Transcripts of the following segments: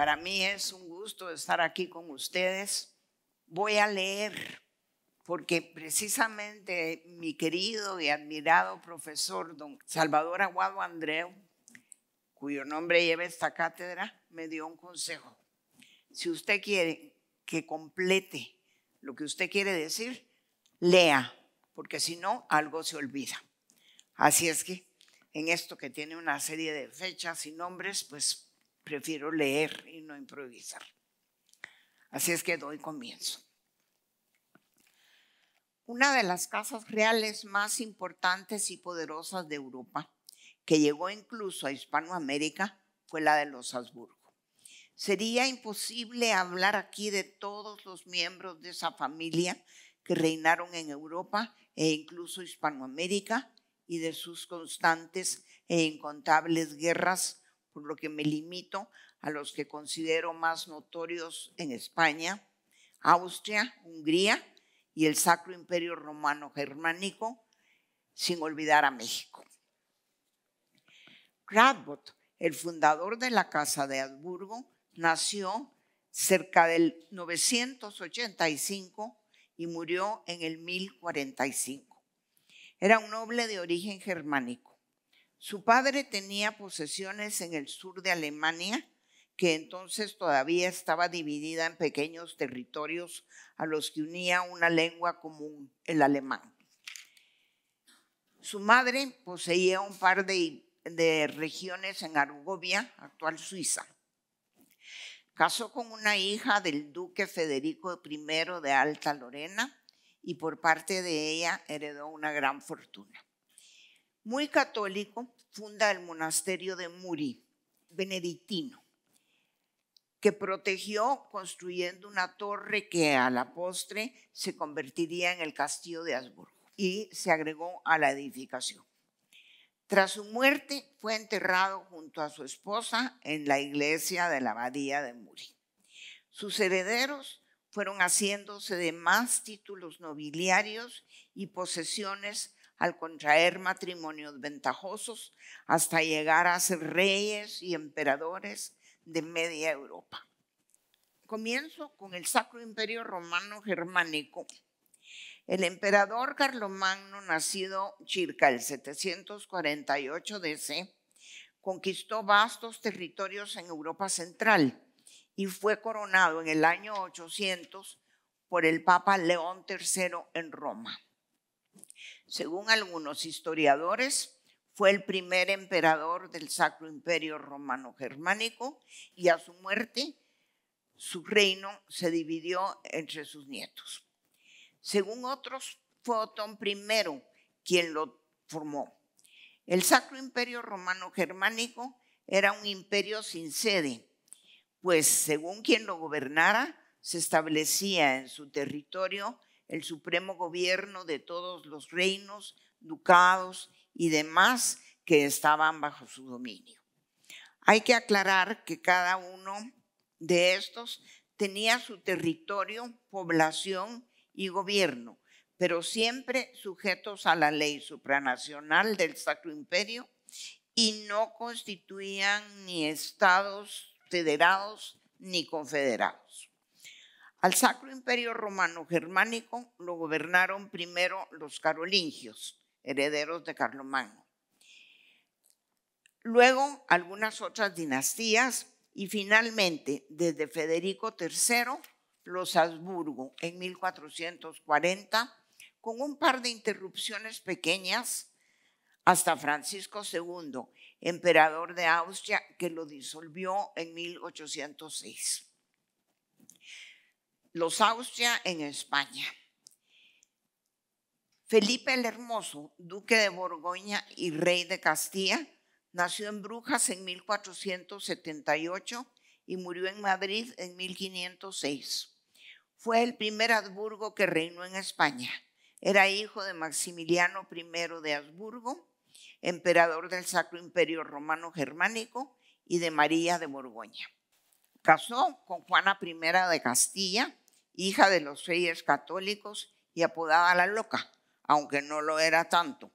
Para mí es un gusto estar aquí con ustedes. Voy a leer porque precisamente mi querido y admirado profesor don Salvador Aguado Andreu, cuyo nombre lleva esta cátedra, me dio un consejo. Si usted quiere que complete lo que usted quiere decir, lea, porque si no, algo se olvida. Así es que en esto que tiene una serie de fechas y nombres, pues prefiero leer y no improvisar. Así es que doy comienzo. Una de las casas reales más importantes y poderosas de Europa, que llegó incluso a Hispanoamérica, fue la de los Habsburgo. Sería imposible hablar aquí de todos los miembros de esa familia que reinaron en Europa e incluso Hispanoamérica y de sus constantes e incontables guerras por lo que me limito a los que considero más notorios en España, Austria, Hungría y el Sacro Imperio Romano Germánico, sin olvidar a México. Radbot, el fundador de la Casa de Habsburgo, nació cerca del 985 y murió en el 1045. Era un noble de origen germánico su padre tenía posesiones en el sur de Alemania, que entonces todavía estaba dividida en pequeños territorios a los que unía una lengua común, el alemán. Su madre poseía un par de, regiones en Argovia, actual Suiza. Casó con una hija del duque Federico I de Alta Lorena y por parte de ella heredó una gran fortuna muy católico, funda el monasterio de Muri, benedictino, que protegió construyendo una torre que a la postre se convertiría en el castillo de Habsburgo y se agregó a la edificación. Tras su muerte fue enterrado junto a su esposa en la iglesia de la abadía de Muri. Sus herederos fueron haciéndose de más títulos nobiliarios y posesiones al contraer matrimonios ventajosos hasta llegar a ser reyes y emperadores de media Europa. Comienzo con el Sacro Imperio Romano Germánico. El emperador Carlomagno, nacido circa el 748 DC, conquistó vastos territorios en Europa Central y fue coronado en el año 800 por el Papa León III en Roma según algunos historiadores, fue el primer emperador del Sacro Imperio Romano-Germánico y a su muerte su reino se dividió entre sus nietos. Según otros, fue Otón I quien lo formó. El Sacro Imperio Romano-Germánico era un imperio sin sede, pues según quien lo gobernara, se establecía en su territorio el supremo gobierno de todos los reinos, ducados y demás que estaban bajo su dominio. Hay que aclarar que cada uno de estos tenía su territorio, población y gobierno, pero siempre sujetos a la ley supranacional del Sacro Imperio y no constituían ni estados federados ni confederados. Al Sacro Imperio Romano Germánico lo gobernaron primero los carolingios, herederos de Carlomagno. Luego algunas otras dinastías y finalmente desde Federico III los Habsburgo en 1440 con un par de interrupciones pequeñas hasta Francisco II, emperador de Austria, que lo disolvió en 1806 los Austria en España. Felipe el Hermoso, duque de Borgoña y rey de Castilla, nació en Brujas en 1478 y murió en Madrid en 1506. Fue el primer Habsburgo que reinó en España. Era hijo de Maximiliano I de Habsburgo, emperador del Sacro Imperio Romano Germánico, y de María de Borgoña. Casó con Juana I de Castilla, hija de los reyes católicos y apodada la loca, aunque no lo era tanto.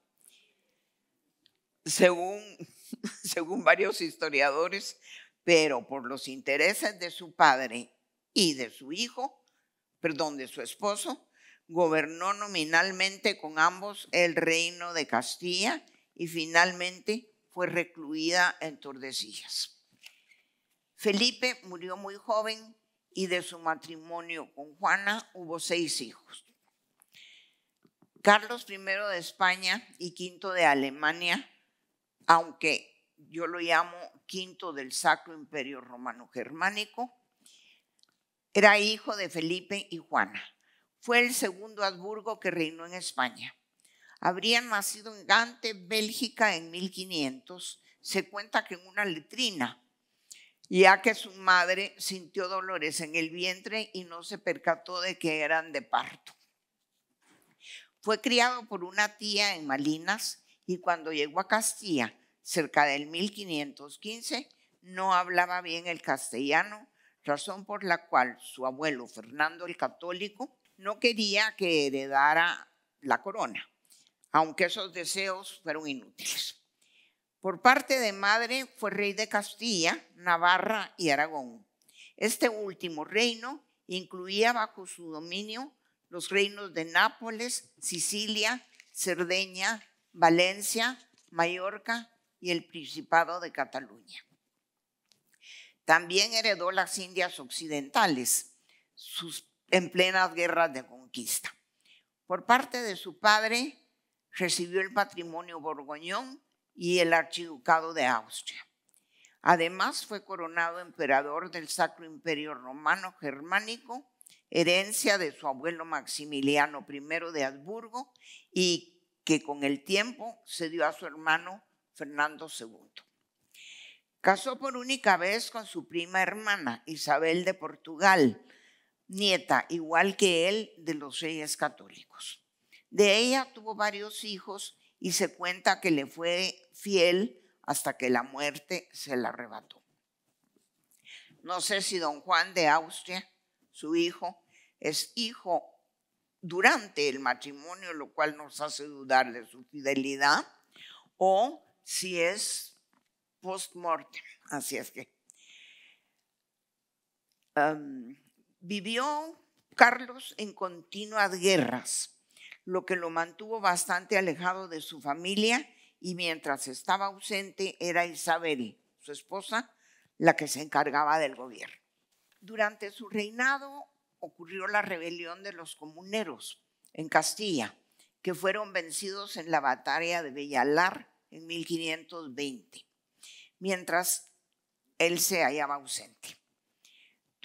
Según, según varios historiadores, pero por los intereses de su padre y de su hijo, perdón, de su esposo, gobernó nominalmente con ambos el reino de Castilla y finalmente fue recluida en Tordesillas. Felipe murió muy joven y de su matrimonio con Juana hubo seis hijos. Carlos I de España y V de Alemania, aunque yo lo llamo V del Sacro Imperio Romano Germánico, era hijo de Felipe y Juana. Fue el segundo Habsburgo que reinó en España. Habrían nacido en Gante, Bélgica, en 1500. Se cuenta que en una letrina ya que su madre sintió dolores en el vientre y no se percató de que eran de parto. Fue criado por una tía en Malinas y cuando llegó a Castilla, cerca del 1515, no hablaba bien el castellano, razón por la cual su abuelo Fernando el Católico no quería que heredara la corona, aunque esos deseos fueron inútiles. Por parte de madre fue rey de Castilla, Navarra y Aragón. Este último reino incluía bajo su dominio los reinos de Nápoles, Sicilia, Cerdeña, Valencia, Mallorca y el Principado de Cataluña. También heredó las Indias Occidentales sus, en plenas guerras de conquista. Por parte de su padre recibió el patrimonio borgoñón y el archiducado de Austria. Además fue coronado emperador del Sacro Imperio Romano Germánico, herencia de su abuelo Maximiliano I de Habsburgo y que con el tiempo se dio a su hermano Fernando II. Casó por única vez con su prima hermana Isabel de Portugal, nieta igual que él de los reyes católicos. De ella tuvo varios hijos y se cuenta que le fue fiel hasta que la muerte se la arrebató. No sé si don Juan de Austria, su hijo, es hijo durante el matrimonio, lo cual nos hace dudar de su fidelidad, o si es post-mortem. Así es que vivió Carlos en continuas guerras lo que lo mantuvo bastante alejado de su familia y mientras estaba ausente era Isabel, su esposa, la que se encargaba del gobierno. Durante su reinado ocurrió la rebelión de los comuneros en Castilla, que fueron vencidos en la batalla de Bellalar en 1520, mientras él se hallaba ausente.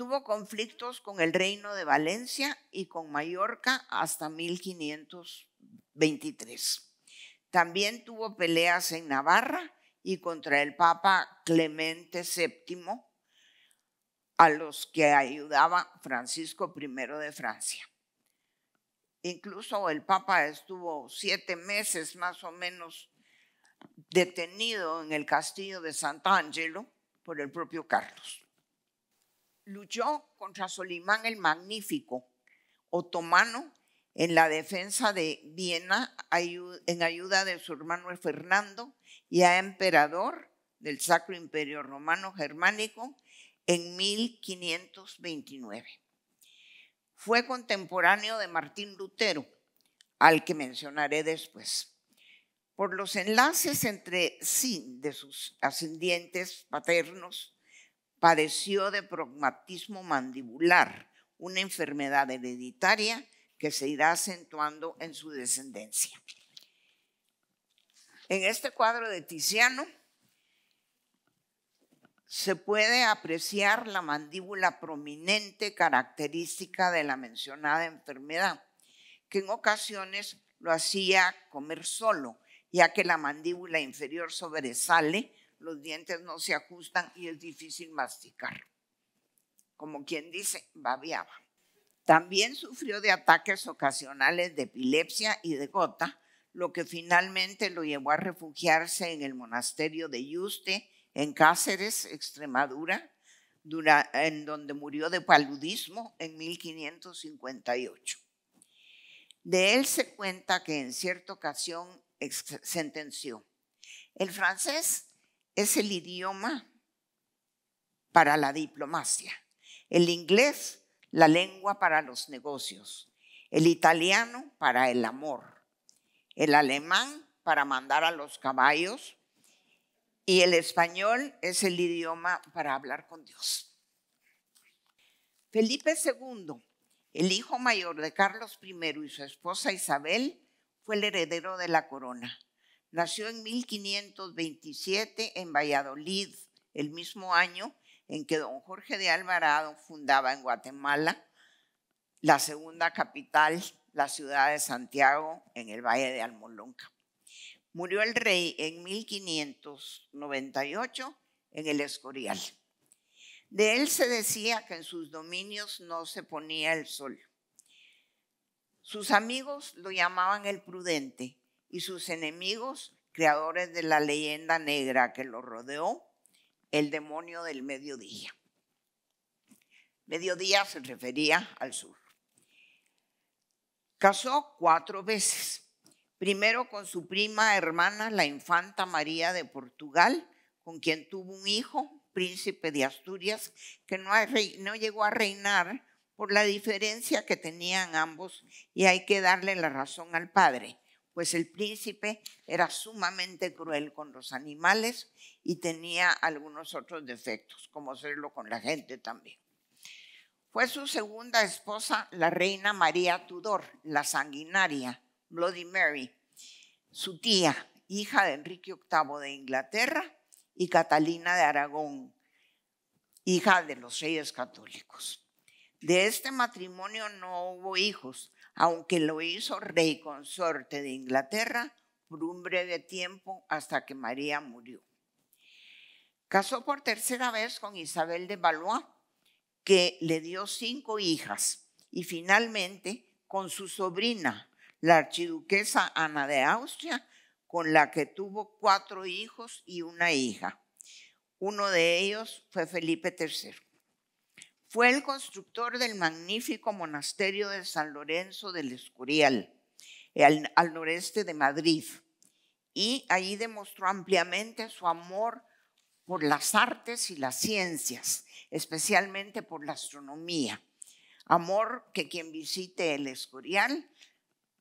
Tuvo conflictos con el reino de Valencia y con Mallorca hasta 1523. También tuvo peleas en Navarra y contra el Papa Clemente VII, a los que ayudaba Francisco I de Francia. Incluso el Papa estuvo siete meses más o menos detenido en el castillo de Sant'Angelo por el propio Carlos luchó contra Solimán el Magnífico, otomano, en la defensa de Viena en ayuda de su hermano Fernando, y a emperador del Sacro Imperio Romano Germánico, en 1529. Fue contemporáneo de Martín Lutero, al que mencionaré después. Por los enlaces entre sí de sus ascendientes paternos, padeció de progmatismo mandibular, una enfermedad hereditaria que se irá acentuando en su descendencia. En este cuadro de Tiziano se puede apreciar la mandíbula prominente característica de la mencionada enfermedad, que en ocasiones lo hacía comer solo, ya que la mandíbula inferior sobresale los dientes no se ajustan y es difícil masticar. Como quien dice, babiaba. También sufrió de ataques ocasionales de epilepsia y de gota, lo que finalmente lo llevó a refugiarse en el monasterio de Yuste, en Cáceres, Extremadura, en donde murió de paludismo en 1558. De él se cuenta que en cierta ocasión sentenció, el francés es el idioma para la diplomacia, el inglés la lengua para los negocios, el italiano para el amor, el alemán para mandar a los caballos y el español es el idioma para hablar con Dios. Felipe II, el hijo mayor de Carlos I y su esposa Isabel, fue el heredero de la corona Nació en 1527 en Valladolid, el mismo año en que don Jorge de Alvarado fundaba en Guatemala la segunda capital, la ciudad de Santiago, en el Valle de Almolonca. Murió el rey en 1598 en el Escorial. De él se decía que en sus dominios no se ponía el sol. Sus amigos lo llamaban el prudente y sus enemigos, creadores de la leyenda negra que lo rodeó, el demonio del mediodía. Mediodía se refería al sur. Casó cuatro veces, primero con su prima hermana, la infanta María de Portugal, con quien tuvo un hijo, príncipe de Asturias, que no, no llegó a reinar por la diferencia que tenían ambos y hay que darle la razón al padre pues el príncipe era sumamente cruel con los animales y tenía algunos otros defectos, como hacerlo con la gente también. Fue su segunda esposa, la reina María Tudor, la sanguinaria, Bloody Mary, su tía, hija de Enrique VIII de Inglaterra y Catalina de Aragón, hija de los reyes católicos. De este matrimonio no hubo hijos, aunque lo hizo rey consorte de Inglaterra por un breve tiempo hasta que María murió. Casó por tercera vez con Isabel de Valois, que le dio cinco hijas, y finalmente con su sobrina, la archiduquesa Ana de Austria, con la que tuvo cuatro hijos y una hija. Uno de ellos fue Felipe III. Fue el constructor del magnífico monasterio de San Lorenzo del Escorial, eh, al, noreste de Madrid, y ahí demostró ampliamente su amor por las artes y las ciencias, especialmente por la astronomía. Amor que quien visite el Escorial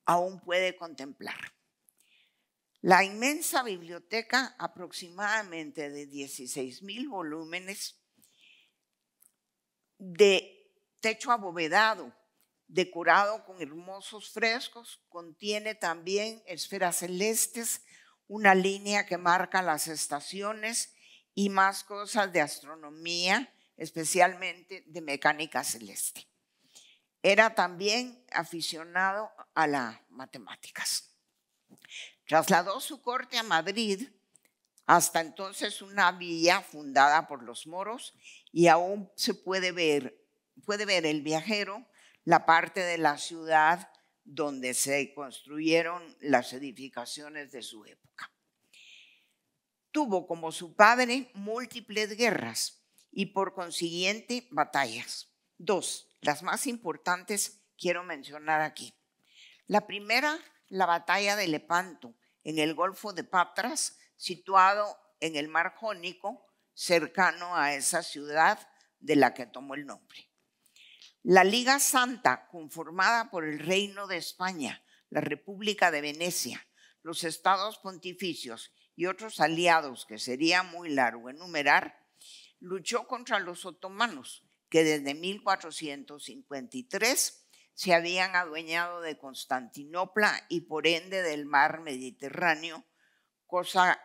aún puede contemplar. La inmensa biblioteca, aproximadamente de mil volúmenes, de techo abovedado, decorado con hermosos frescos, contiene también esferas celestes, una línea que marca las estaciones y más cosas de astronomía, especialmente de mecánica celeste. Era también aficionado a las matemáticas. Trasladó su corte a Madrid, hasta entonces una villa fundada por los moros, y aún se puede ver, puede ver el viajero la parte de la ciudad donde se construyeron las edificaciones de su época. Tuvo como su padre múltiples guerras y por consiguiente batallas. Dos, las más importantes quiero mencionar aquí. La primera, la batalla de Lepanto en el Golfo de Patras, situado en el mar Jónico, cercano a esa ciudad de la que tomó el nombre. La Liga Santa, conformada por el Reino de España, la República de Venecia, los estados pontificios y otros aliados que sería muy largo enumerar, luchó contra los otomanos que desde 1453 se habían adueñado de Constantinopla y por ende del mar Mediterráneo, cosa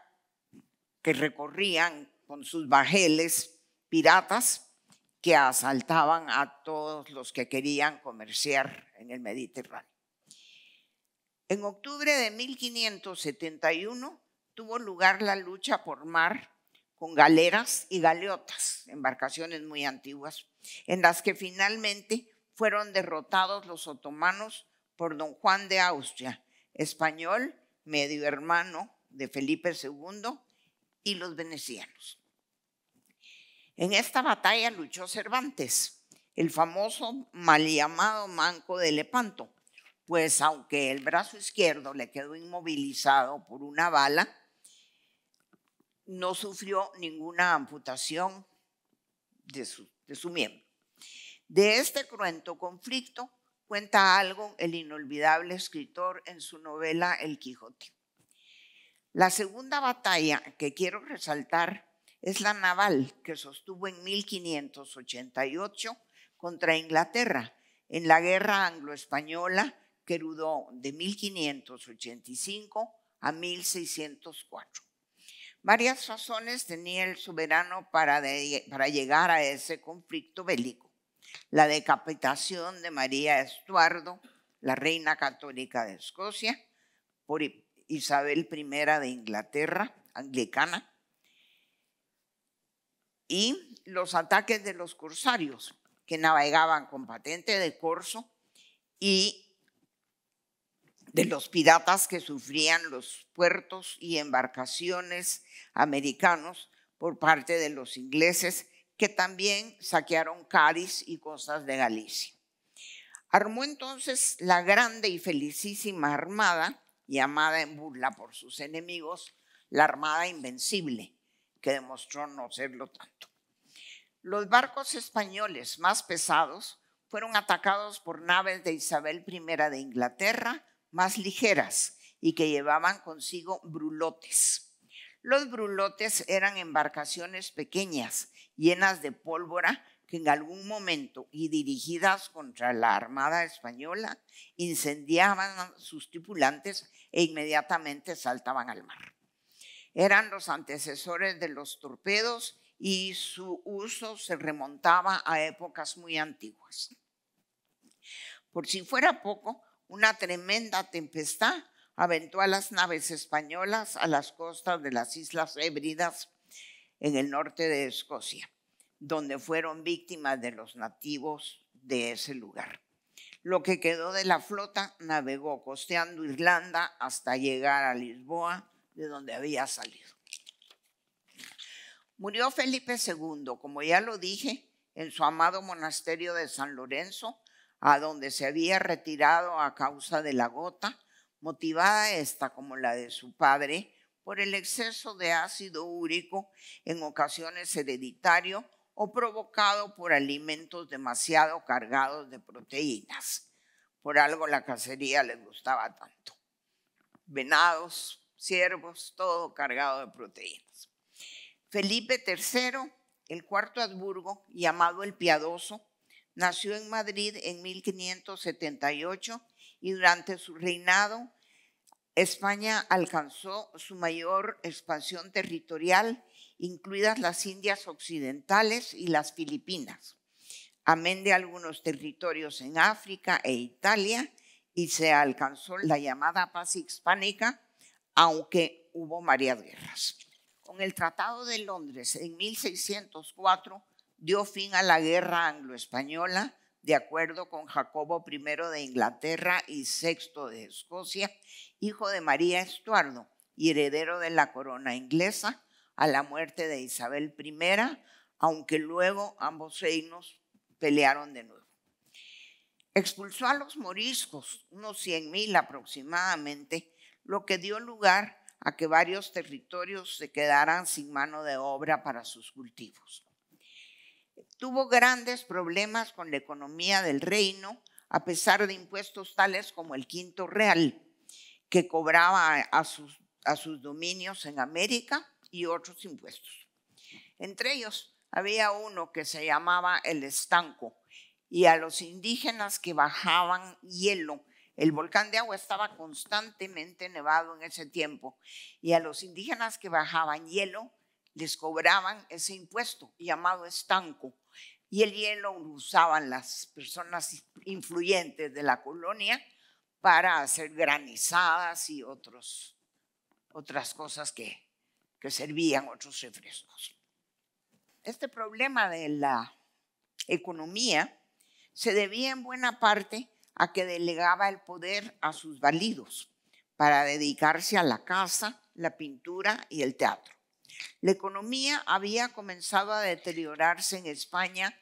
que recorrían con sus bajeles piratas que asaltaban a todos los que querían comerciar en el Mediterráneo. En octubre de 1571 tuvo lugar la lucha por mar con galeras y galeotas, embarcaciones muy antiguas, en las que finalmente fueron derrotados los otomanos por don Juan de Austria, español, medio hermano de Felipe II, y los venecianos. En esta batalla luchó Cervantes, el famoso mal llamado manco de Lepanto, pues aunque el brazo izquierdo le quedó inmovilizado por una bala, no sufrió ninguna amputación de su, de su miembro. De este cruento conflicto cuenta algo el inolvidable escritor en su novela El Quijote. La segunda batalla que quiero resaltar es la naval que sostuvo en 1588 contra Inglaterra en la Guerra Anglo-Española que duró de 1585 a 1604. Varias razones tenía el soberano para, para llegar a ese conflicto bélico. La decapitación de María Estuardo, la reina católica de Escocia, por, Isabel I de Inglaterra, anglicana, y los ataques de los corsarios que navegaban con patente de corso y de los piratas que sufrían los puertos y embarcaciones americanos por parte de los ingleses que también saquearon Cádiz y costas de Galicia. Armó entonces la grande y felicísima armada llamada en burla por sus enemigos, la Armada Invencible, que demostró no serlo tanto. Los barcos españoles más pesados fueron atacados por naves de Isabel I de Inglaterra más ligeras y que llevaban consigo brulotes. Los brulotes eran embarcaciones pequeñas, llenas de pólvora, que en algún momento y dirigidas contra la Armada Española incendiaban sus tripulantes e inmediatamente saltaban al mar. Eran los antecesores de los torpedos y su uso se remontaba a épocas muy antiguas. Por si fuera poco, una tremenda tempestad aventó a las naves españolas a las costas de las Islas Hébridas en el norte de Escocia donde fueron víctimas de los nativos de ese lugar. Lo que quedó de la flota navegó costeando Irlanda hasta llegar a Lisboa, de donde había salido. Murió Felipe II, como ya lo dije, en su amado monasterio de San Lorenzo, a donde se había retirado a causa de la gota, motivada esta como la de su padre por el exceso de ácido úrico, en ocasiones hereditario, o provocado por alimentos demasiado cargados de proteínas. Por algo la cacería les gustaba tanto. Venados, ciervos, todo cargado de proteínas. Felipe III, el cuarto Habsburgo, llamado el Piadoso, nació en Madrid en 1578 y durante su reinado España alcanzó su mayor expansión territorial incluidas las Indias Occidentales y las Filipinas, amén de algunos territorios en África e Italia, y se alcanzó la llamada paz hispánica, aunque hubo varias guerras. Con el Tratado de Londres en 1604 dio fin a la guerra anglo-española, de acuerdo con Jacobo I de Inglaterra y VI de Escocia, hijo de María Estuardo y heredero de la corona inglesa, a la muerte de Isabel I, aunque luego ambos reinos pelearon de nuevo. Expulsó a los moriscos, unos 100.000 aproximadamente, lo que dio lugar a que varios territorios se quedaran sin mano de obra para sus cultivos. Tuvo grandes problemas con la economía del reino, a pesar de impuestos tales como el quinto real, que cobraba a sus, a sus dominios en América y otros impuestos. Entre ellos había uno que se llamaba el estanco y a los indígenas que bajaban hielo. El volcán de agua estaba constantemente nevado en ese tiempo y a los indígenas que bajaban hielo les cobraban ese impuesto llamado estanco y el hielo usaban las personas influyentes de la colonia para hacer granizadas y otros, otras cosas que que servían otros refrescos. Este problema de la economía se debía en buena parte a que delegaba el poder a sus validos para dedicarse a la casa, la pintura y el teatro. La economía había comenzado a deteriorarse en España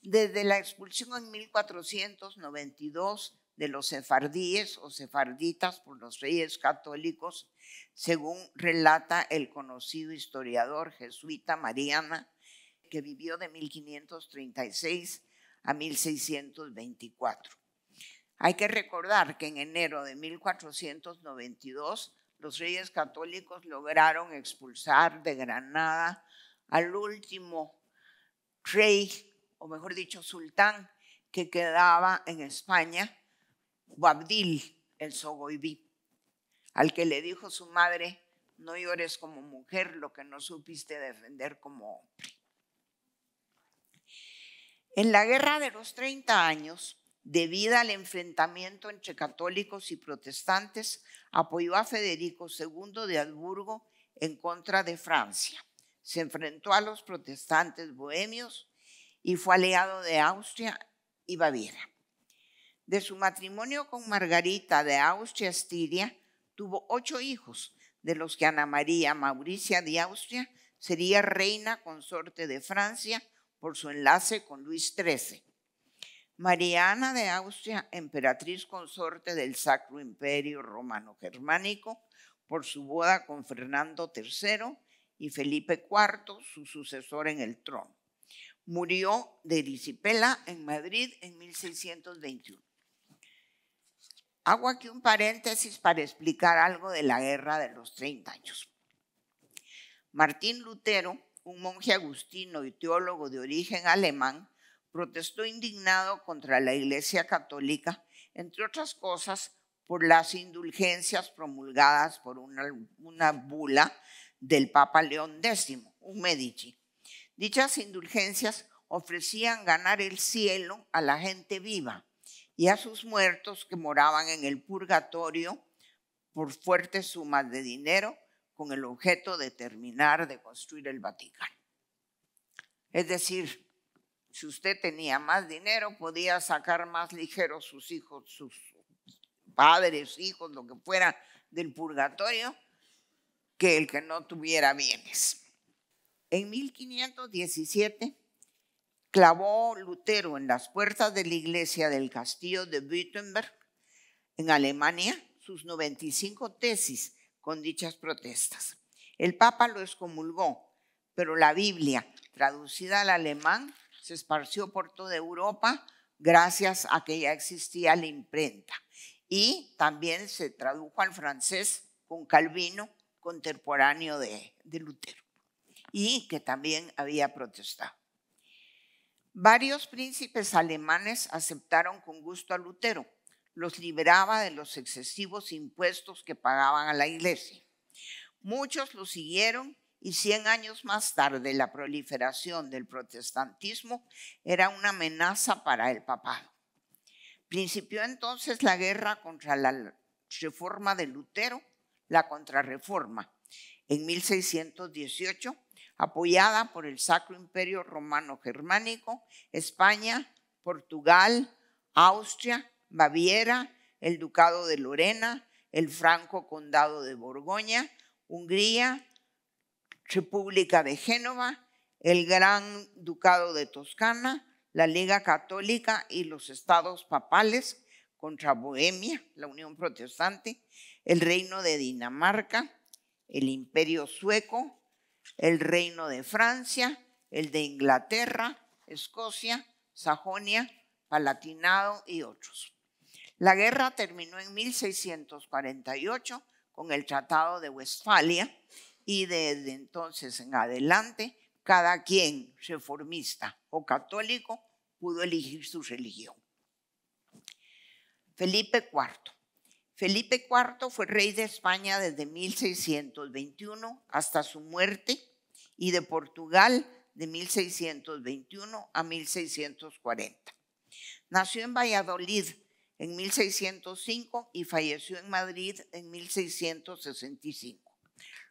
desde la expulsión en 1492 de los sefardíes o sefarditas por los reyes católicos, según relata el conocido historiador jesuita Mariana, que vivió de 1536 a 1624. Hay que recordar que en enero de 1492 los reyes católicos lograron expulsar de Granada al último rey, o mejor dicho, sultán, que quedaba en España, Boabdil, el Sogoibí, al que le dijo su madre, no llores como mujer lo que no supiste defender como hombre. En la guerra de los 30 años, debido al enfrentamiento entre católicos y protestantes, apoyó a Federico II de Habsburgo en contra de Francia. Se enfrentó a los protestantes bohemios y fue aliado de Austria y Baviera. De su matrimonio con Margarita de Austria-Estiria, tuvo ocho hijos, de los que Ana María Mauricia de Austria sería reina consorte de Francia por su enlace con Luis XIII. Mariana de Austria, emperatriz consorte del Sacro Imperio Romano Germánico, por su boda con Fernando III y Felipe IV, su sucesor en el trono. Murió de disipela en Madrid en 1621. Hago aquí un paréntesis para explicar algo de la guerra de los 30 años. Martín Lutero, un monje agustino y teólogo de origen alemán, protestó indignado contra la Iglesia Católica, entre otras cosas, por las indulgencias promulgadas por una, bula del Papa León X, un Medici. Dichas indulgencias ofrecían ganar el cielo a la gente viva y a sus muertos que moraban en el purgatorio por fuertes sumas de dinero con el objeto de terminar de construir el Vaticano. Es decir, si usted tenía más dinero, podía sacar más ligero sus hijos, sus padres, hijos, lo que fuera del purgatorio, que el que no tuviera bienes. En 1517 clavó Lutero en las puertas de la iglesia del castillo de Wittenberg, en Alemania, sus 95 tesis con dichas protestas. El Papa lo excomulgó, pero la Biblia, traducida al alemán, se esparció por toda Europa gracias a que ya existía la imprenta. Y también se tradujo al francés con Calvino, contemporáneo de Lutero, y que también había protestado. Varios príncipes alemanes aceptaron con gusto a Lutero, los liberaba de los excesivos impuestos que pagaban a la iglesia. Muchos lo siguieron y 100 años más tarde la proliferación del protestantismo era una amenaza para el papado. Principió entonces la guerra contra la reforma de Lutero, la contrarreforma, en 1618 apoyada por el Sacro Imperio Romano Germánico, España, Portugal, Austria, Baviera, el Ducado de Lorena, el Franco Condado de Borgoña, Hungría, República de Génova, el Gran Ducado de Toscana, la Liga Católica y los estados papales contra Bohemia, la Unión Protestante, el Reino de Dinamarca, el Imperio Sueco, el reino de Francia, el de Inglaterra, Escocia, Sajonia, Palatinado y otros. La guerra terminó en 1648 con el Tratado de Westfalia y desde entonces en adelante cada quien reformista o católico pudo elegir su religión. Felipe IV Felipe IV fue rey de España desde 1621 hasta su muerte y de Portugal de 1621 a 1640. Nació en Valladolid en 1605 y falleció en Madrid en 1665.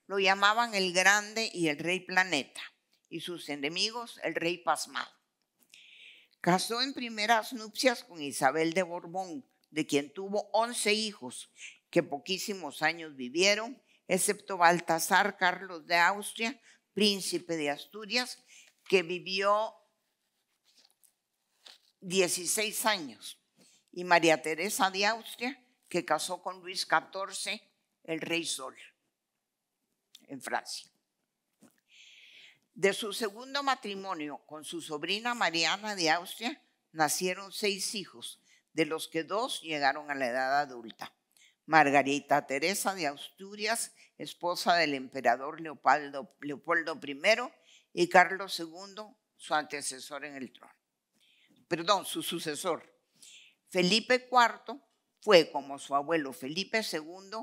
Lo llamaban el Grande y el Rey Planeta y sus enemigos el Rey Pasmado. Casó en primeras nupcias con Isabel de Borbón, de quien tuvo 11 hijos, que poquísimos años vivieron, excepto Baltasar Carlos de Austria, príncipe de Asturias, que vivió 16 años, y María Teresa de Austria, que casó con Luis XIV, el rey Sol, en Francia. De su segundo matrimonio con su sobrina Mariana de Austria nacieron seis hijos, de los que dos llegaron a la edad adulta. Margarita Teresa de Asturias, esposa del emperador Leopoldo, Leopoldo I y Carlos II, su antecesor en el trono. Perdón, su sucesor. Felipe IV fue, como su abuelo Felipe II,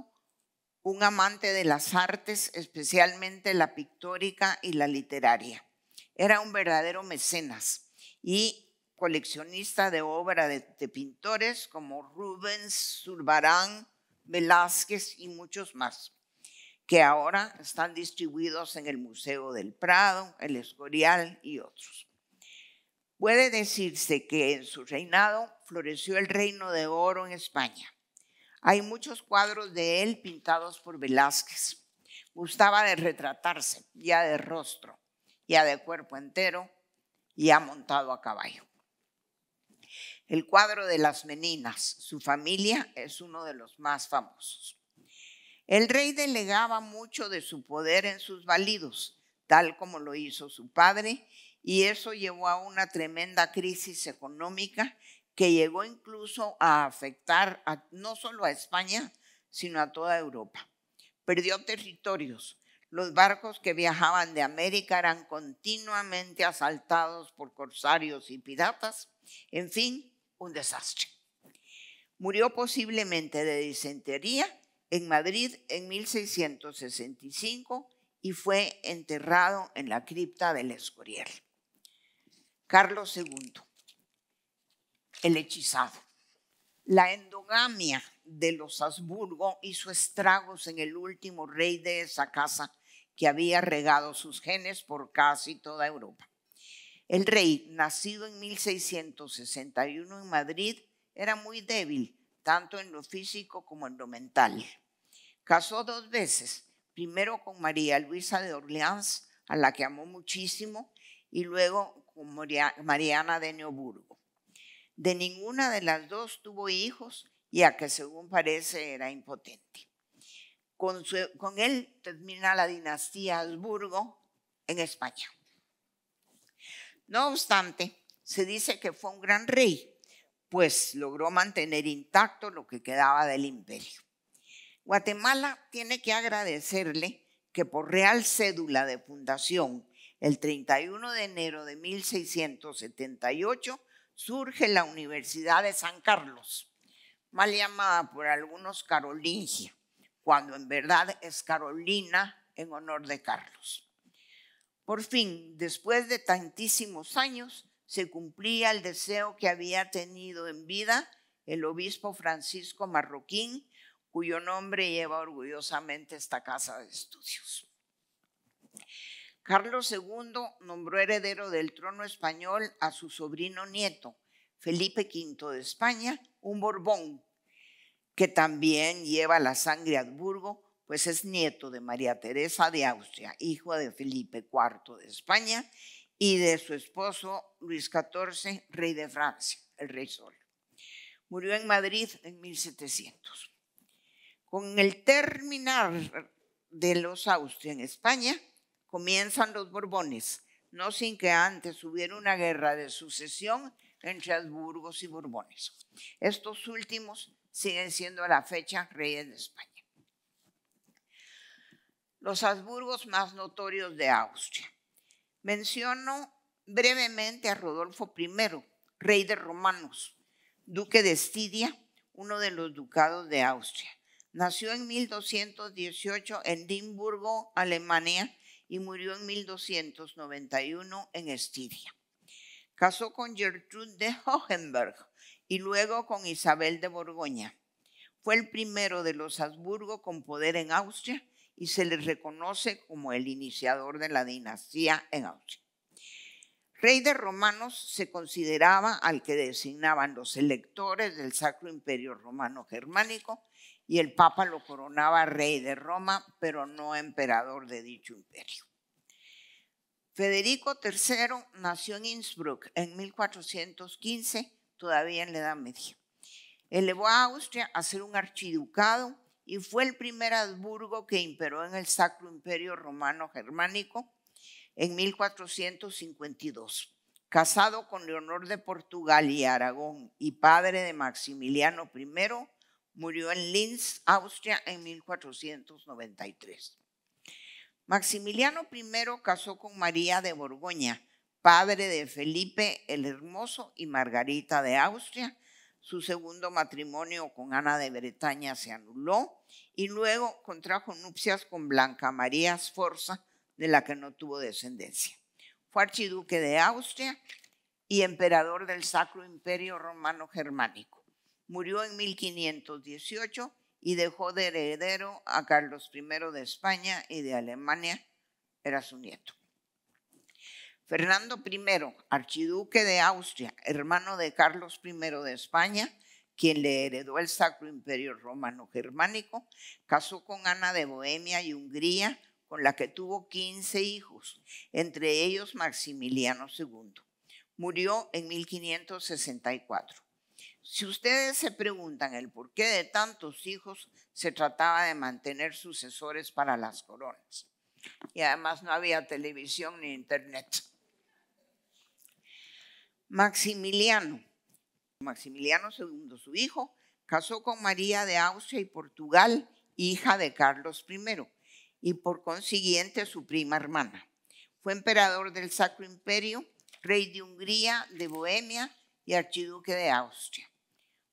un amante de las artes, especialmente la pictórica y la literaria. Era un verdadero mecenas y coleccionista de obra de, pintores como Rubens, Zurbarán, Velázquez y muchos más, que ahora están distribuidos en el Museo del Prado, el Escorial y otros. Puede decirse que en su reinado floreció el reino de oro en España. Hay muchos cuadros de él pintados por Velázquez. Gustaba de retratarse, ya de rostro, ya de cuerpo entero, ya montado a caballo. El cuadro de las Meninas, su familia, es uno de los más famosos. El rey delegaba mucho de su poder en sus validos, tal como lo hizo su padre, y eso llevó a una tremenda crisis económica que llegó incluso a afectar no solo a España, sino a toda Europa. Perdió territorios. Los barcos que viajaban de América eran continuamente asaltados por corsarios y piratas en fin, un desastre. Murió posiblemente de disentería en Madrid en 1665 y fue enterrado en la cripta del Escorial. Carlos II, el hechizado. La endogamia de los Habsburgo hizo estragos en el último rey de esa casa que había regado sus genes por casi toda Europa. El rey, nacido en 1661 en Madrid, era muy débil, tanto en lo físico como en lo mental. Casó dos veces, primero con María Luisa de Orleans, a la que amó muchísimo, y luego con Mariana de Neoburgo. De ninguna de las dos tuvo hijos, ya que según parece era impotente. Con, con él termina la dinastía Habsburgo en España. No obstante, se dice que fue un gran rey, pues logró mantener intacto lo que quedaba del imperio. Guatemala tiene que agradecerle que por real cédula de fundación, el 31 de enero de 1678, surge la Universidad de San Carlos, mal llamada por algunos Carolingia, cuando en verdad es Carolina en honor de Carlos. Por fin, después de tantísimos años, se cumplía el deseo que había tenido en vida el obispo Francisco Marroquín, cuyo nombre lleva orgullosamente esta casa de estudios. Carlos II nombró heredero del trono español a su sobrino nieto, Felipe V de España, un Borbón, que también lleva la sangre Habsburgo, pues es nieto de María Teresa de Austria, hijo de Felipe IV de España y de su esposo Luis XIV, rey de Francia, el rey Sol. Murió en Madrid en 1700. Con el terminar de los Austria en España, comienzan los Borbones, no sin que antes hubiera una guerra de sucesión entre Habsburgos y Borbones. Estos últimos siguen siendo a la fecha reyes de España los Habsburgos más notorios de Austria. Menciono brevemente a Rodolfo I, rey de romanos, duque de Estidia, uno de los ducados de Austria. Nació en 1218 en Edimburgo, Alemania, y murió en 1291 en Estiria. Casó con Gertrude de Hohenberg y luego con Isabel de Borgoña. Fue el primero de los Habsburgo con poder en Austria y se le reconoce como el iniciador de la dinastía en Austria. Rey de romanos se consideraba al que designaban los electores del Sacro Imperio Romano Germánico y el Papa lo coronaba rey de Roma, pero no emperador de dicho imperio. Federico III nació en Innsbruck en 1415, todavía en la Edad Media. Elevó a Austria a ser un archiducado y fue el primer Habsburgo que imperó en el Sacro Imperio Romano Germánico en 1452. Casado con Leonor de Portugal y Aragón y padre de Maximiliano I, murió en Linz, Austria, en 1493. Maximiliano I casó con María de Borgoña, padre de Felipe el Hermoso y Margarita de Austria, su segundo matrimonio con Ana de Bretaña se anuló y luego contrajo nupcias con Blanca María Sforza, de la que no tuvo descendencia. Fue archiduque de Austria y emperador del Sacro Imperio Romano Germánico. Murió en 1518 y dejó de heredero a Carlos I de España y de Alemania, era su nieto. Fernando I, archiduque de Austria, hermano de Carlos I de España, quien le heredó el Sacro Imperio Romano Germánico, casó con Ana de Bohemia y Hungría, con la que tuvo 15 hijos, entre ellos Maximiliano II. Murió en 1564. Si ustedes se preguntan el por qué de tantos hijos, se trataba de mantener sucesores para las coronas. Y además no había televisión ni internet. Maximiliano. Maximiliano II, su hijo, casó con María de Austria y Portugal, hija de Carlos I, y por consiguiente su prima hermana. Fue emperador del Sacro Imperio, rey de Hungría, de Bohemia y archiduque de Austria.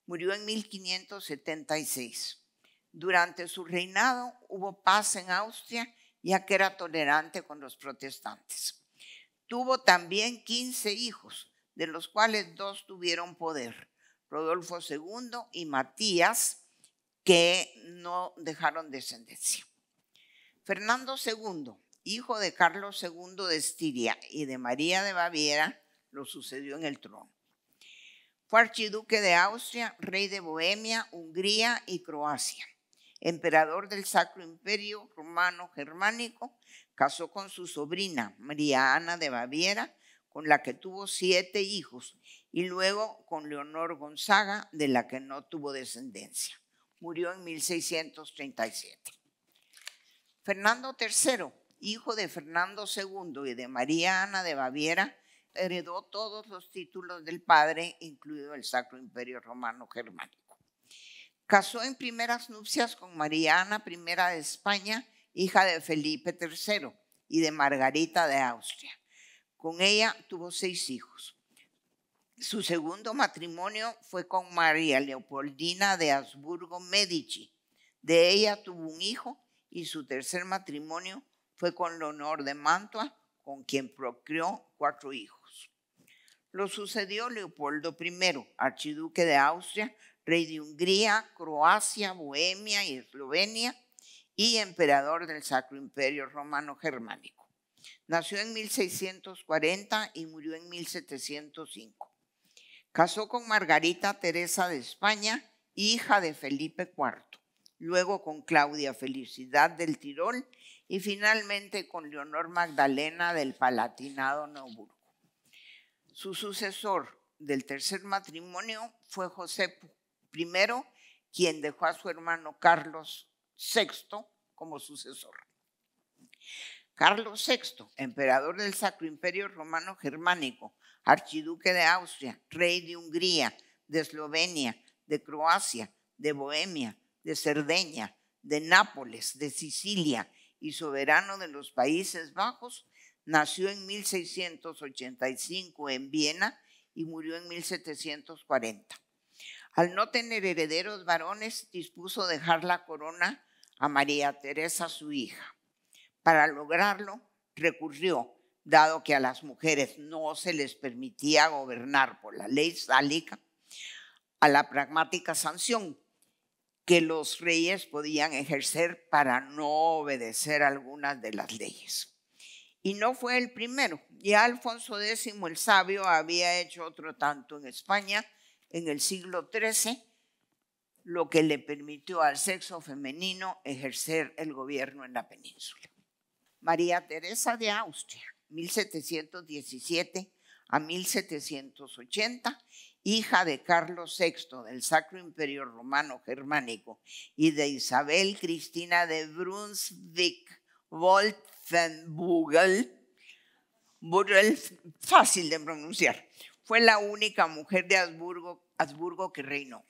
Murió en 1576. Durante su reinado hubo paz en Austria, ya que era tolerante con los protestantes. Tuvo también 15 hijos, de los cuales dos tuvieron poder, Rodolfo II y Matías, que no dejaron descendencia. Fernando II, hijo de Carlos II de Estiria y de María de Baviera, lo sucedió en el trono. Fue archiduque de Austria, rey de Bohemia, Hungría y Croacia. Emperador del Sacro Imperio Romano Germánico, casó con su sobrina, María Ana de Baviera, con la que tuvo siete hijos, y luego con Leonor Gonzaga, de la que no tuvo descendencia. Murió en 1637. Fernando III, hijo de Fernando II y de María Ana de Baviera, heredó todos los títulos del padre, incluido el Sacro Imperio Romano Germánico. Casó en primeras nupcias con María Ana I de España, hija de Felipe III y de Margarita de Austria. Con ella tuvo seis hijos. Su segundo matrimonio fue con María Leopoldina de Habsburgo Medici. De ella tuvo un hijo y su tercer matrimonio fue con Leonor de Mantua, con quien procreó cuatro hijos. Lo sucedió Leopoldo I, archiduque de Austria, rey de Hungría, Croacia, Bohemia y Eslovenia, y emperador del Sacro Imperio Romano Germánico. Nació en 1640 y murió en 1705. Casó con Margarita Teresa de España, hija de Felipe IV, luego con Claudia Felicidad del Tirol y finalmente con Leonor Magdalena del Palatinado Neuburgo. Su sucesor del tercer matrimonio fue José I, quien dejó a su hermano Carlos VI como sucesor. Carlos VI, emperador del Sacro Imperio Romano Germánico, archiduque de Austria, rey de Hungría, de Eslovenia, de Croacia, de Bohemia, de Cerdeña, de Nápoles, de Sicilia y soberano de los Países Bajos, nació en 1685 en Viena y murió en 1740. Al no tener herederos varones, dispuso dejar la corona a María Teresa, su hija. Para lograrlo, recurrió, dado que a las mujeres no se les permitía gobernar por la ley sálica, a la pragmática sanción que los reyes podían ejercer para no obedecer algunas de las leyes. Y no fue el primero. Ya Alfonso X el sabio había hecho otro tanto en España en el siglo XIII, lo que le permitió al sexo femenino ejercer el gobierno en la península. María Teresa de Austria, 1717 a 1780, hija de Carlos VI del Sacro Imperio Romano Germánico y de Isabel Cristina de brunswick wolfenbügel fácil de pronunciar, fue la única mujer de Habsburgo, Habsburgo que reinó.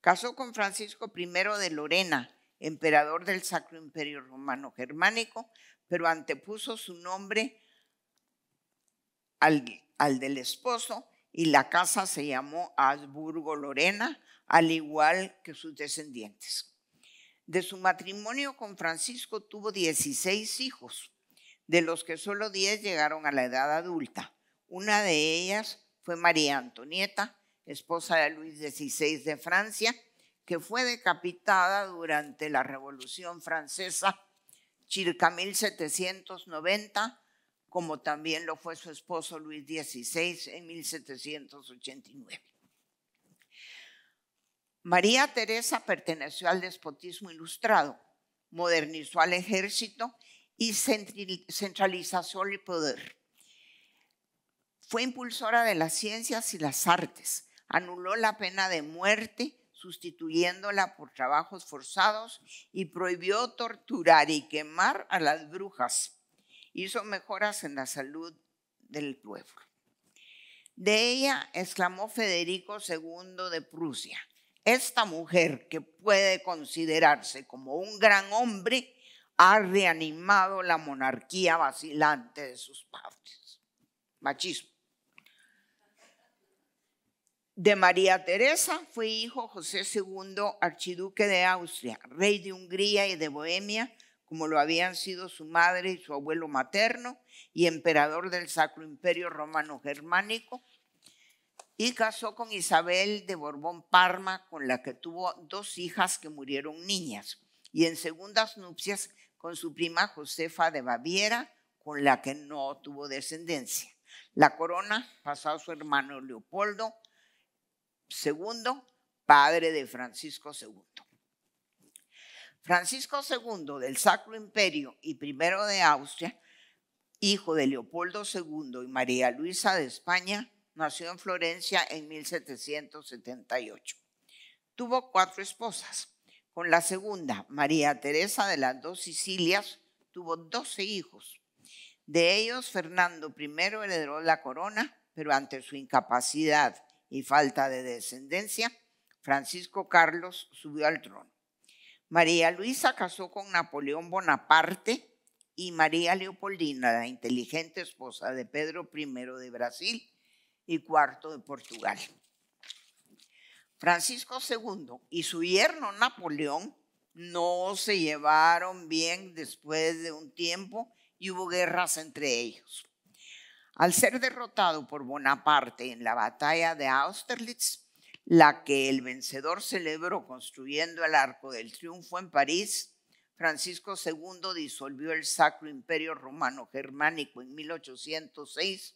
Casó con Francisco I de Lorena, emperador del Sacro Imperio Romano Germánico, pero antepuso su nombre al, del esposo y la casa se llamó Habsburgo-Lorena, al igual que sus descendientes. De su matrimonio con Francisco tuvo 16 hijos, de los que solo 10 llegaron a la edad adulta. Una de ellas fue María Antonieta, esposa de Luis XVI de Francia, que fue decapitada durante la Revolución Francesa circa 1790, como también lo fue su esposo Luis XVI en 1789. María Teresa perteneció al despotismo ilustrado, modernizó al ejército y centralizó el poder. Fue impulsora de las ciencias y las artes, anuló la pena de muerte, sustituyéndola por trabajos forzados y prohibió torturar y quemar a las brujas. Hizo mejoras en la salud del pueblo. De ella exclamó Federico II de Prusia, esta mujer que puede considerarse como un gran hombre, ha reanimado la monarquía vacilante de sus padres. Machismo. De María Teresa fue hijo José II, archiduque de Austria, rey de Hungría y de Bohemia, como lo habían sido su madre y su abuelo materno, y emperador del Sacro Imperio Romano Germánico, y casó con Isabel de Borbón Parma, con la que tuvo dos hijas que murieron niñas, y en segundas nupcias con su prima Josefa de Baviera, con la que no tuvo descendencia. La corona pasó a su hermano Leopoldo, Segundo, padre de Francisco II. Francisco II del Sacro Imperio y primero de Austria, hijo de Leopoldo II y María Luisa de España, nació en Florencia en 1778. Tuvo cuatro esposas. Con la segunda, María Teresa de las dos Sicilias, tuvo doce hijos. De ellos, Fernando I heredó la corona, pero ante su incapacidad y falta de descendencia, Francisco Carlos subió al trono. María Luisa casó con Napoleón Bonaparte y María Leopoldina, la inteligente esposa de Pedro I de Brasil y IV de Portugal. Francisco II y su yerno Napoleón no se llevaron bien después de un tiempo y hubo guerras entre ellos. Al ser derrotado por Bonaparte en la batalla de Austerlitz, la que el vencedor celebró construyendo el Arco del Triunfo en París, Francisco II disolvió el Sacro Imperio Romano Germánico en 1806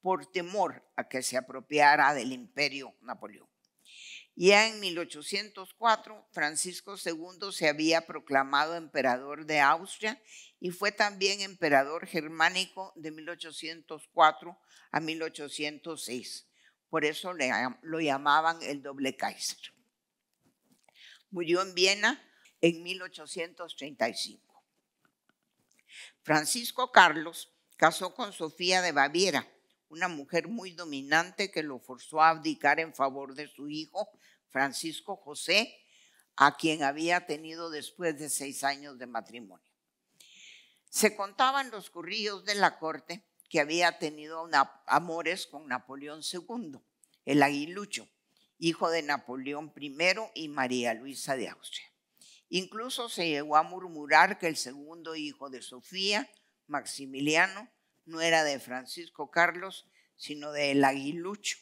por temor a que se apropiara del Imperio Napoleón. Ya en 1804, Francisco II se había proclamado emperador de Austria y fue también emperador germánico de 1804 a 1806. Por eso lo llamaban el doble Kaiser. Murió en Viena en 1835. Francisco Carlos casó con Sofía de Baviera, una mujer muy dominante que lo forzó a abdicar en favor de su hijo Francisco José, a quien había tenido después de seis años de matrimonio. Se contaban los currillos de la corte que había tenido amores con Napoleón II, el aguilucho, hijo de Napoleón I y María Luisa de Austria. Incluso se llegó a murmurar que el segundo hijo de Sofía, Maximiliano, no era de Francisco Carlos, sino del aguilucho,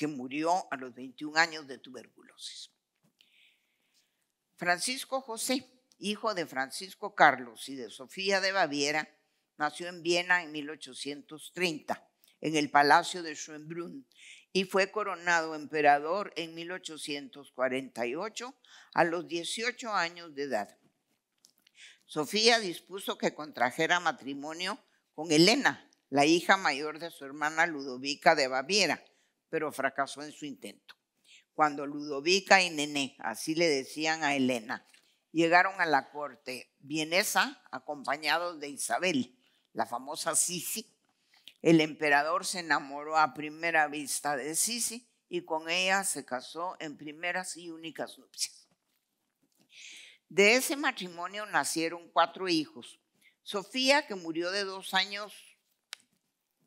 que murió a los 21 años de tuberculosis. Francisco José, hijo de Francisco Carlos y de Sofía de Baviera, nació en Viena en 1830, en el Palacio de Schönbrunn, y fue coronado emperador en 1848 a los 18 años de edad. Sofía dispuso que contrajera matrimonio con Elena, la hija mayor de su hermana Ludovica de Baviera, pero fracasó en su intento. Cuando Ludovica y Nené, así le decían a Elena, llegaron a la corte vienesa acompañados de Isabel, la famosa Sisi, el emperador se enamoró a primera vista de Sisi y con ella se casó en primeras y únicas nupcias. De ese matrimonio nacieron cuatro hijos. Sofía, que murió de dos años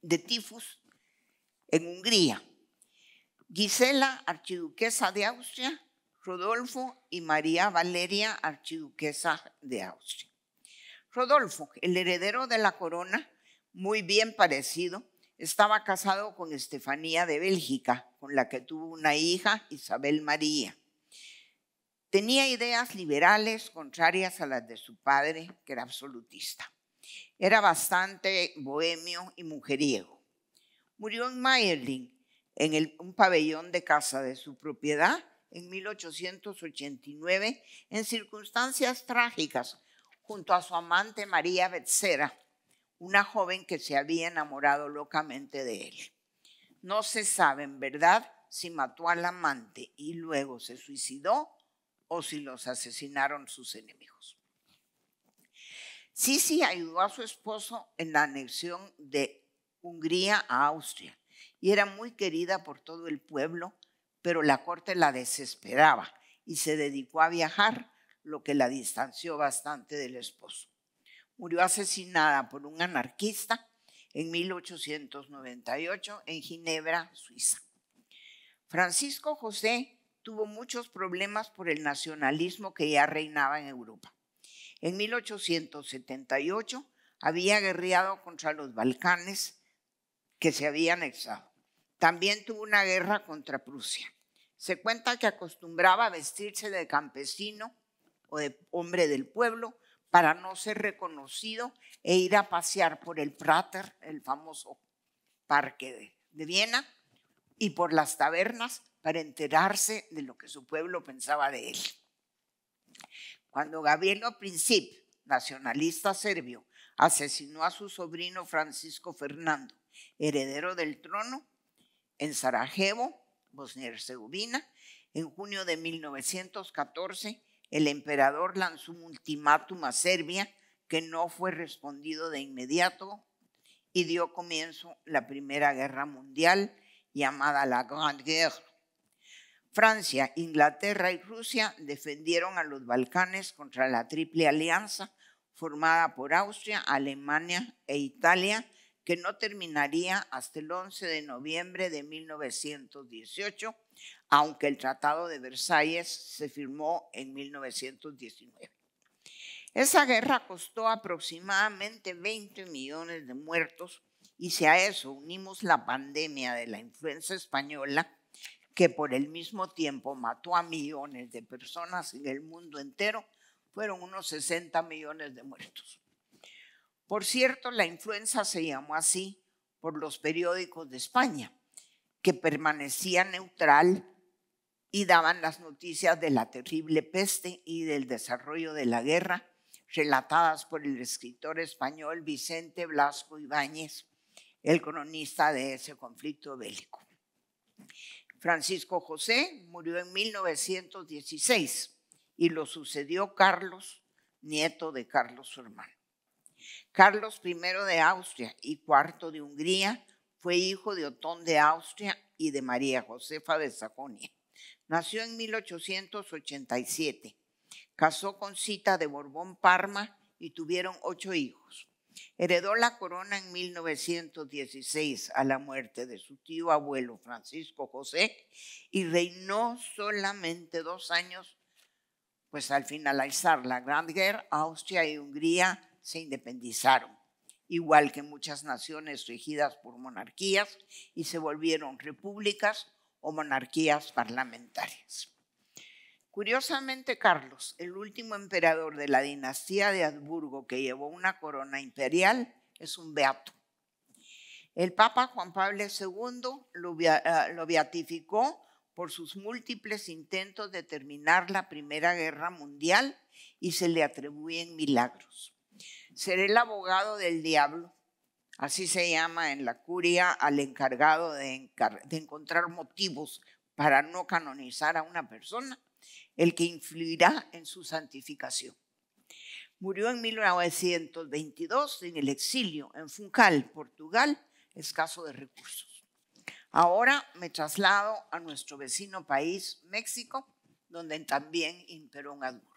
de tifus en Hungría. Gisela, archiduquesa de Austria, Rodolfo y María Valeria, archiduquesa de Austria. Rodolfo, el heredero de la corona, muy bien parecido, estaba casado con Estefanía de Bélgica, con la que tuvo una hija, Isabel María. Tenía ideas liberales contrarias a las de su padre, que era absolutista. Era bastante bohemio y mujeriego. Murió en Mayerling en un pabellón de casa de su propiedad en 1889 en circunstancias trágicas junto a su amante María Betsera, una joven que se había enamorado locamente de él. No se sabe en verdad si mató al amante y luego se suicidó o si los asesinaron sus enemigos. Sisi ayudó a su esposo en la anexión de Hungría a Austria y era muy querida por todo el pueblo, pero la corte la desesperaba y se dedicó a viajar, lo que la distanció bastante del esposo. Murió asesinada por un anarquista en 1898 en Ginebra, Suiza. Francisco José tuvo muchos problemas por el nacionalismo que ya reinaba en Europa. En 1878 había guerreado contra los Balcanes que se habían anexado. También tuvo una guerra contra Prusia. Se cuenta que acostumbraba a vestirse de campesino o de hombre del pueblo para no ser reconocido e ir a pasear por el Prater, el famoso parque de, Viena, y por las tabernas para enterarse de lo que su pueblo pensaba de él. Cuando Gabrielo Princip, nacionalista serbio, asesinó a su sobrino Francisco Fernando, heredero del trono, en Sarajevo, Bosnia y Herzegovina. En junio de 1914, el emperador lanzó un ultimátum a Serbia que no fue respondido de inmediato y dio comienzo la Primera Guerra Mundial, llamada la Grande Guerra. Francia, Inglaterra y Rusia defendieron a los Balcanes contra la Triple Alianza formada por Austria, Alemania e Italia que no terminaría hasta el 11 de noviembre de 1918, aunque el Tratado de Versalles se firmó en 1919. Esa guerra costó aproximadamente 20 millones de muertos y si a eso unimos la pandemia de la influenza española, que por el mismo tiempo mató a millones de personas en el mundo entero, fueron unos 60 millones de muertos. Por cierto, la influenza se llamó así por los periódicos de España, que permanecían neutral y daban las noticias de la terrible peste y del desarrollo de la guerra, relatadas por el escritor español Vicente Blasco Ibáñez, el cronista de ese conflicto bélico. Francisco José murió en 1916 y lo sucedió Carlos, nieto de Carlos su hermano. Carlos I de Austria y IV de Hungría fue hijo de Otón de Austria y de María Josefa de Sajonia. Nació en 1887. Casó con Cita de Borbón Parma y tuvieron ocho hijos. Heredó la corona en 1916 a la muerte de su tío abuelo Francisco José y reinó solamente dos años, pues al finalizar la Gran Guerra, Austria y Hungría se independizaron, igual que muchas naciones regidas por monarquías y se volvieron repúblicas o monarquías parlamentarias. Curiosamente, Carlos, el último emperador de la dinastía de Habsburgo que llevó una corona imperial, es un beato. El Papa Juan Pablo II lo, ah, lo beatificó por sus múltiples intentos de terminar la Primera Guerra Mundial y se le atribuyen milagros seré el abogado del diablo. Así se llama en la curia al encargado de, encontrar motivos para no canonizar a una persona, el que influirá en su santificación. Murió en 1922 en el exilio en Funchal, Portugal, escaso de recursos. Ahora me traslado a nuestro vecino país, México, donde también imperó un adulto.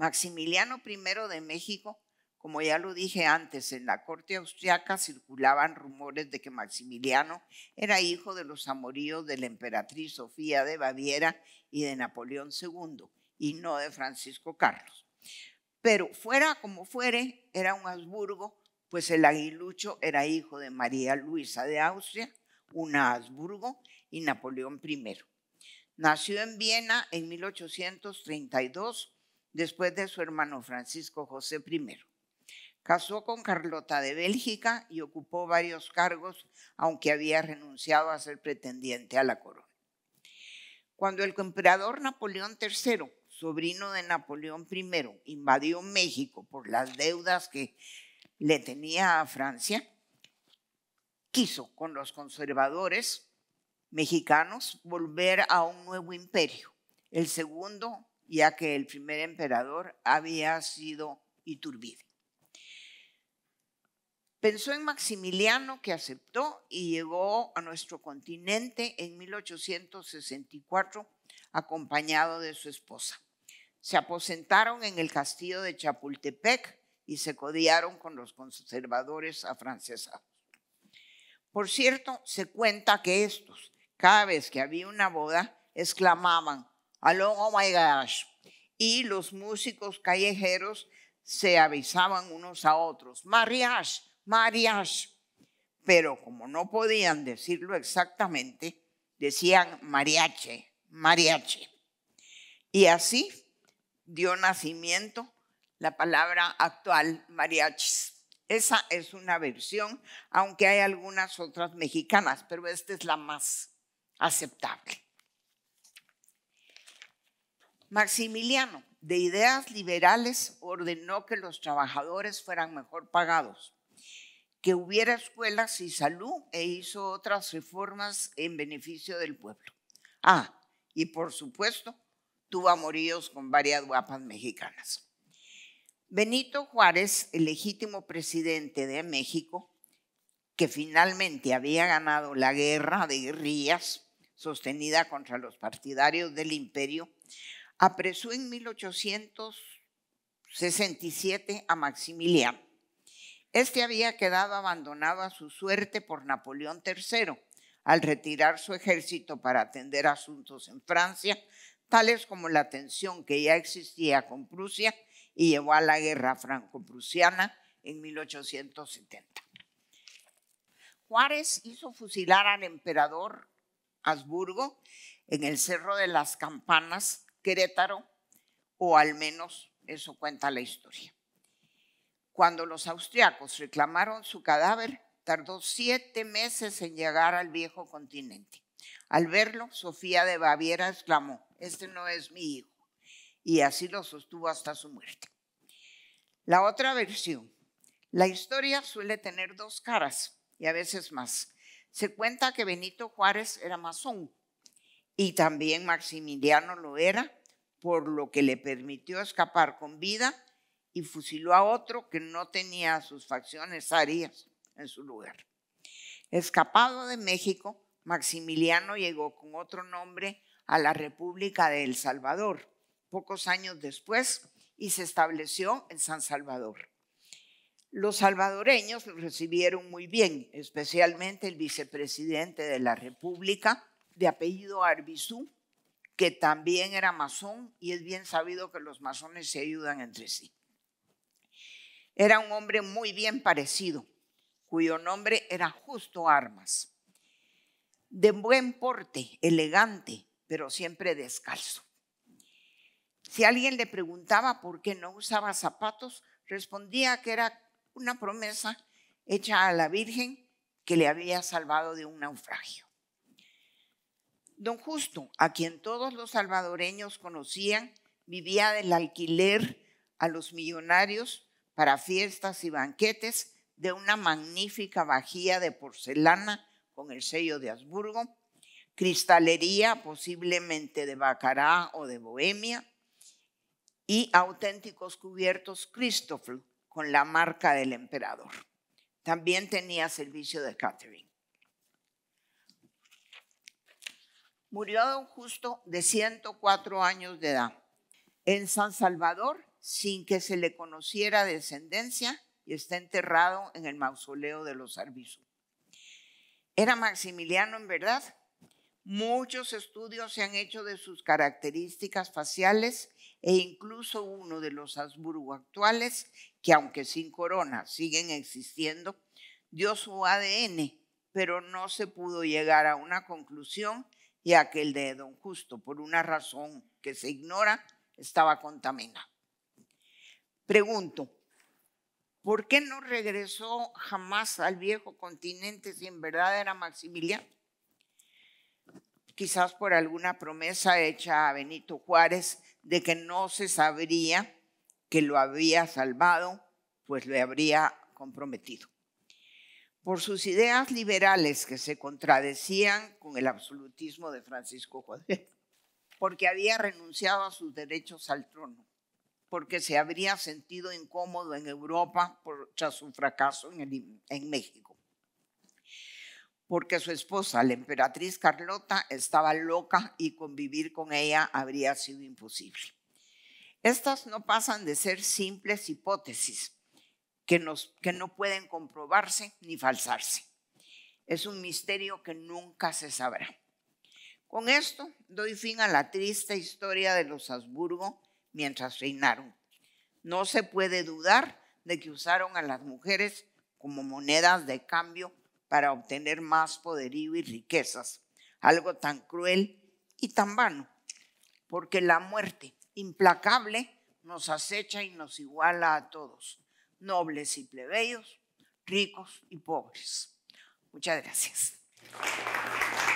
Maximiliano I de México, como ya lo dije antes, en la corte austriaca circulaban rumores de que Maximiliano era hijo de los amoríos de la emperatriz Sofía de Baviera y de Napoleón II, y no de Francisco Carlos. Pero fuera como fuere, era un Habsburgo, pues el aguilucho era hijo de María Luisa de Austria, una Habsburgo, y Napoleón I. Nació en Viena en 1832 después de su hermano Francisco José I. Casó con Carlota de Bélgica y ocupó varios cargos, aunque había renunciado a ser pretendiente a la corona. Cuando el emperador Napoleón III, sobrino de Napoleón I, invadió México por las deudas que le tenía a Francia, quiso con los conservadores mexicanos volver a un nuevo imperio, el segundo ya que el primer emperador había sido Iturbide. Pensó en Maximiliano, que aceptó y llegó a nuestro continente en 1864 acompañado de su esposa. Se aposentaron en el castillo de Chapultepec y se codiaron con los conservadores afrancesados. Por cierto, se cuenta que estos, cada vez que había una boda, exclamaban, Aló, oh my gosh. Y los músicos callejeros se avisaban unos a otros, mariach, marias Pero como no podían decirlo exactamente, decían mariache, mariache. Y así dio nacimiento la palabra actual mariachis. Esa es una versión, aunque hay algunas otras mexicanas, pero esta es la más aceptable. Maximiliano, de ideas liberales, ordenó que los trabajadores fueran mejor pagados, que hubiera escuelas y salud e hizo otras reformas en beneficio del pueblo. Ah, y por supuesto, tuvo amoríos con varias guapas mexicanas. Benito Juárez, el legítimo presidente de México, que finalmente había ganado la guerra de guerrillas sostenida contra los partidarios del imperio, apresó en 1867 a Maximiliano. Este había quedado abandonado a su suerte por Napoleón III al retirar su ejército para atender asuntos en Francia, tales como la tensión que ya existía con Prusia y llevó a la guerra franco-prusiana en 1870. Juárez hizo fusilar al emperador Habsburgo en el Cerro de las Campanas Querétaro, o al menos eso cuenta la historia. Cuando los austriacos reclamaron su cadáver, tardó siete meses en llegar al viejo continente. Al verlo, Sofía de Baviera exclamó, este no es mi hijo. Y así lo sostuvo hasta su muerte. La otra versión, la historia suele tener dos caras y a veces más. Se cuenta que Benito Juárez era masón y también Maximiliano lo era, por lo que le permitió escapar con vida y fusiló a otro que no tenía sus facciones arias en su lugar. Escapado de México, Maximiliano llegó con otro nombre a la República de El Salvador pocos años después y se estableció en San Salvador. Los salvadoreños lo recibieron muy bien, especialmente el vicepresidente de la República, de apellido Arbizú, que también era masón y es bien sabido que los masones se ayudan entre sí. Era un hombre muy bien parecido, cuyo nombre era Justo Armas. De buen porte, elegante, pero siempre descalzo. Si alguien le preguntaba por qué no usaba zapatos, respondía que era una promesa hecha a la Virgen que le había salvado de un naufragio. Don Justo, a quien todos los salvadoreños conocían, vivía del alquiler a los millonarios para fiestas y banquetes de una magnífica vajilla de porcelana con el sello de Asburgo, cristalería posiblemente de Bacará o de Bohemia y auténticos cubiertos Christopher con la marca del emperador. También tenía servicio de catering. Murió don Justo de 104 años de edad en San Salvador sin que se le conociera descendencia y está enterrado en el mausoleo de los Arbizos. Era Maximiliano en verdad. Muchos estudios se han hecho de sus características faciales e incluso uno de los Habsburgo actuales, que aunque sin corona siguen existiendo, dio su ADN, pero no se pudo llegar a una conclusión ya que el de don Justo, por una razón que se ignora, estaba contaminado. Pregunto, ¿por qué no regresó jamás al viejo continente si en verdad era Maximiliano? Quizás por alguna promesa hecha a Benito Juárez de que no se sabría que lo había salvado, pues le habría comprometido por sus ideas liberales que se contradecían con el absolutismo de Francisco José, porque había renunciado a sus derechos al trono, porque se habría sentido incómodo en Europa por, tras su fracaso en México, porque su esposa, la emperatriz Carlota, estaba loca y convivir con ella habría sido imposible. Estas no pasan de ser simples hipótesis, que, no pueden comprobarse ni falsarse. Es un misterio que nunca se sabrá. Con esto doy fin a la triste historia de los Habsburgo mientras reinaron. No se puede dudar de que usaron a las mujeres como monedas de cambio para obtener más poderío y riquezas, algo tan cruel y tan vano, porque la muerte implacable nos acecha y nos iguala a todos nobles y plebeyos, ricos y pobres. Muchas gracias.